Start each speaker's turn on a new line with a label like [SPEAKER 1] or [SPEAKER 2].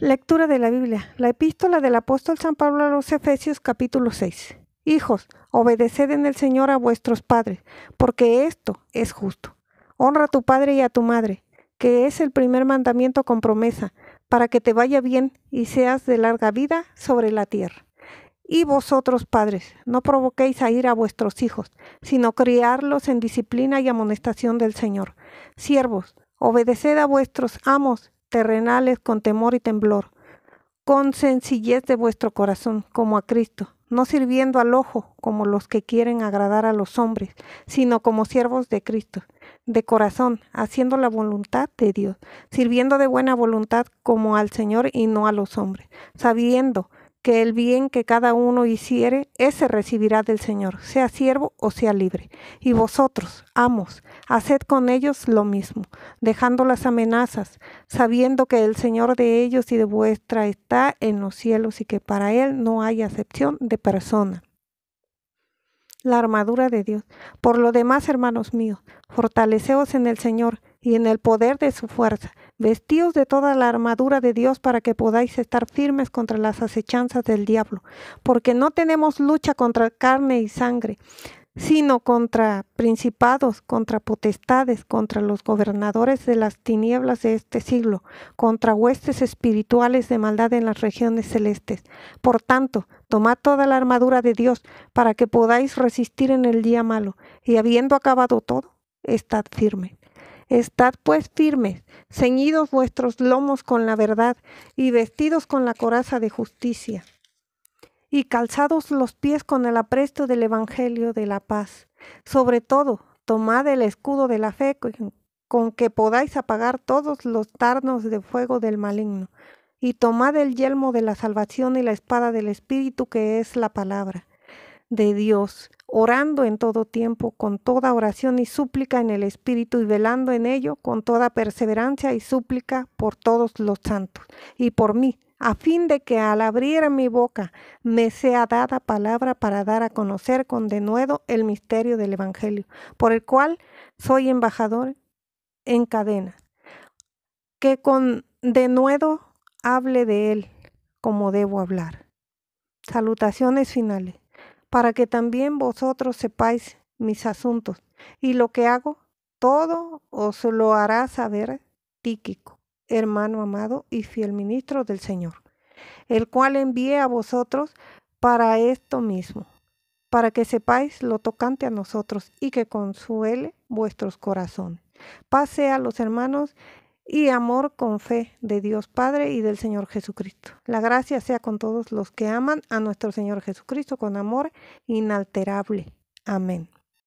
[SPEAKER 1] Lectura de la Biblia. La epístola del apóstol San Pablo a los Efesios capítulo 6. Hijos, obedeced en el Señor a vuestros padres, porque esto es justo. Honra a tu padre y a tu madre, que es el primer mandamiento con promesa, para que te vaya bien y seas de larga vida sobre la tierra. Y vosotros, padres, no provoquéis a ir a vuestros hijos, sino criarlos en disciplina y amonestación del Señor. Siervos, obedeced a vuestros amos terrenales con temor y temblor, con sencillez de vuestro corazón, como a Cristo, no sirviendo al ojo como los que quieren agradar a los hombres, sino como siervos de Cristo, de corazón, haciendo la voluntad de Dios, sirviendo de buena voluntad como al Señor y no a los hombres, sabiendo que el bien que cada uno hiciere, ese recibirá del Señor, sea siervo o sea libre. Y vosotros, amos, haced con ellos lo mismo, dejando las amenazas, sabiendo que el Señor de ellos y de vuestra está en los cielos y que para Él no hay acepción de persona. La armadura de Dios. Por lo demás, hermanos míos, fortaleceos en el Señor y en el poder de su fuerza Vestíos de toda la armadura de Dios para que podáis estar firmes contra las acechanzas del diablo, porque no tenemos lucha contra carne y sangre, sino contra principados, contra potestades, contra los gobernadores de las tinieblas de este siglo, contra huestes espirituales de maldad en las regiones celestes. Por tanto, tomad toda la armadura de Dios para que podáis resistir en el día malo, y habiendo acabado todo, estad firme. Estad pues firmes, ceñidos vuestros lomos con la verdad y vestidos con la coraza de justicia, y calzados los pies con el apresto del Evangelio de la paz. Sobre todo, tomad el escudo de la fe con que podáis apagar todos los tarnos de fuego del maligno, y tomad el yelmo de la salvación y la espada del Espíritu que es la palabra de Dios, orando en todo tiempo, con toda oración y súplica en el Espíritu y velando en ello con toda perseverancia y súplica por todos los santos y por mí, a fin de que al abrir mi boca me sea dada palabra para dar a conocer con denuedo el misterio del Evangelio, por el cual soy embajador en cadena, que con denuedo hable de él como debo hablar. Salutaciones finales para que también vosotros sepáis mis asuntos. Y lo que hago, todo os lo hará saber Tíquico, hermano amado y fiel ministro del Señor, el cual envié a vosotros para esto mismo, para que sepáis lo tocante a nosotros y que consuele vuestros corazones. Pase a los hermanos y amor con fe de Dios Padre y del Señor Jesucristo. La gracia sea con todos los que aman a nuestro Señor Jesucristo con amor inalterable. Amén.